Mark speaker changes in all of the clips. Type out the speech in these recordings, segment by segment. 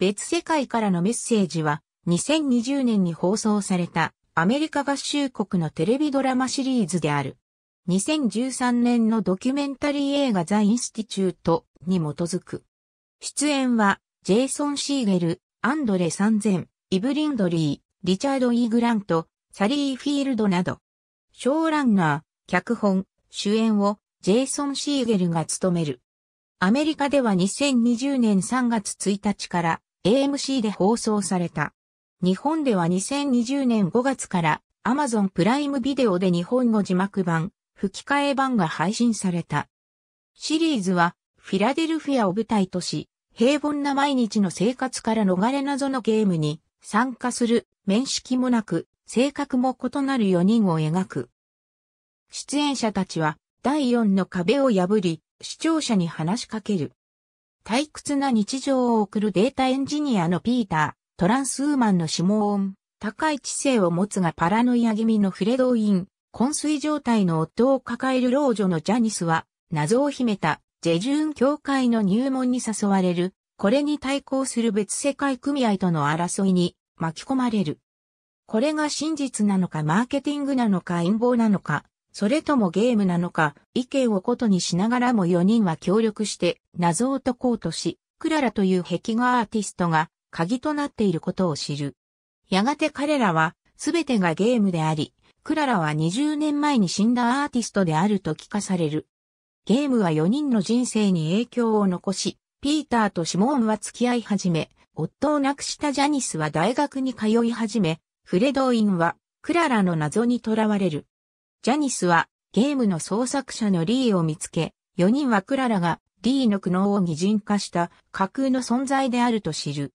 Speaker 1: 別世界からのメッセージは2020年に放送されたアメリカ合衆国のテレビドラマシリーズである。2013年のドキュメンタリー映画ザ・インスティチュートに基づく。出演はジェイソン・シーゲル、アンドレ・サンゼン、イブリンドリー、リチャード・イーグラント、サリー・フィールドなど。ショーランナー、脚本、主演をジェイソン・シーゲルが務める。アメリカでは2020年3月1日から AMC で放送された。日本では2020年5月から Amazon プライムビデオで日本語字幕版、吹き替え版が配信された。シリーズはフィラデルフィアを舞台とし、平凡な毎日の生活から逃れ謎のゲームに参加する面識もなく、性格も異なる4人を描く。出演者たちは第4の壁を破り、視聴者に話しかける。退屈な日常を送るデータエンジニアのピーター、トランスウーマンの指紋、音、高い知性を持つがパラノイア気味のフレドウィン、昏睡状態の夫を抱える老女のジャニスは、謎を秘めた、ジェジューン教会の入門に誘われる、これに対抗する別世界組合との争いに巻き込まれる。これが真実なのかマーケティングなのか陰謀なのか、それともゲームなのか、意見をことにしながらも4人は協力して謎を解こうとし、クララという壁画アーティストが鍵となっていることを知る。やがて彼らは全てがゲームであり、クララは20年前に死んだアーティストであると聞かされる。ゲームは4人の人生に影響を残し、ピーターとシモーンは付き合い始め、夫を亡くしたジャニスは大学に通い始め、フレドウインはクララの謎に囚われる。ジャニスはゲームの創作者のリーを見つけ、4人はクララがリーの苦悩を擬人化した架空の存在であると知る。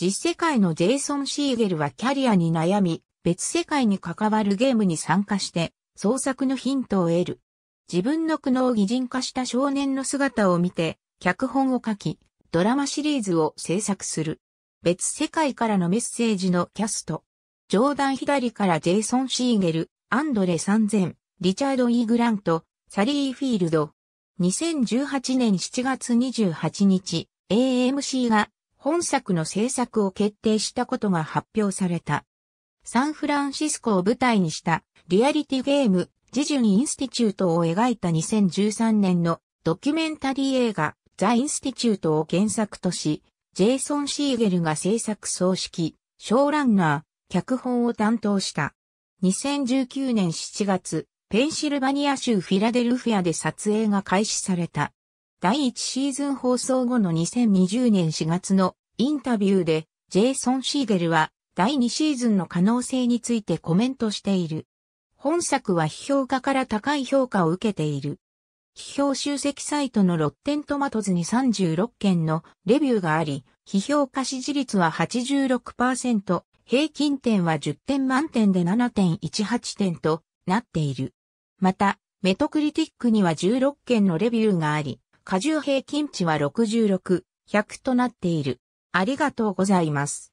Speaker 1: 実世界のジェイソン・シーゲルはキャリアに悩み、別世界に関わるゲームに参加して、創作のヒントを得る。自分の苦悩を擬人化した少年の姿を見て、脚本を書き、ドラマシリーズを制作する。別世界からのメッセージのキャスト。冗談左からジェイソン・シーゲル、アンドレ3000、リチャード・イーグラント、サリー・フィールド。2018年7月28日、AMC が本作の制作を決定したことが発表された。サンフランシスコを舞台にしたリアリティゲーム、ジジュン・インスティチュートを描いた2013年のドキュメンタリー映画、ザ・インスティチュートを原作とし、ジェイソン・シーゲルが制作総指揮、ショーランナー、脚本を担当した。2019年7月、ペンシルバニア州フィラデルフィアで撮影が開始された。第1シーズン放送後の2020年4月のインタビューで、ジェイソン・シーデルは第2シーズンの可能性についてコメントしている。本作は批評家から高い評価を受けている。批評集積サイトのロッテントマトズに36件のレビューがあり、批評家支持率は86%、平均点は10点満点で7.18点となっている。また、メトクリティックには16件のレビューがあり、過重平均値は66、100となっている。ありがとうございます。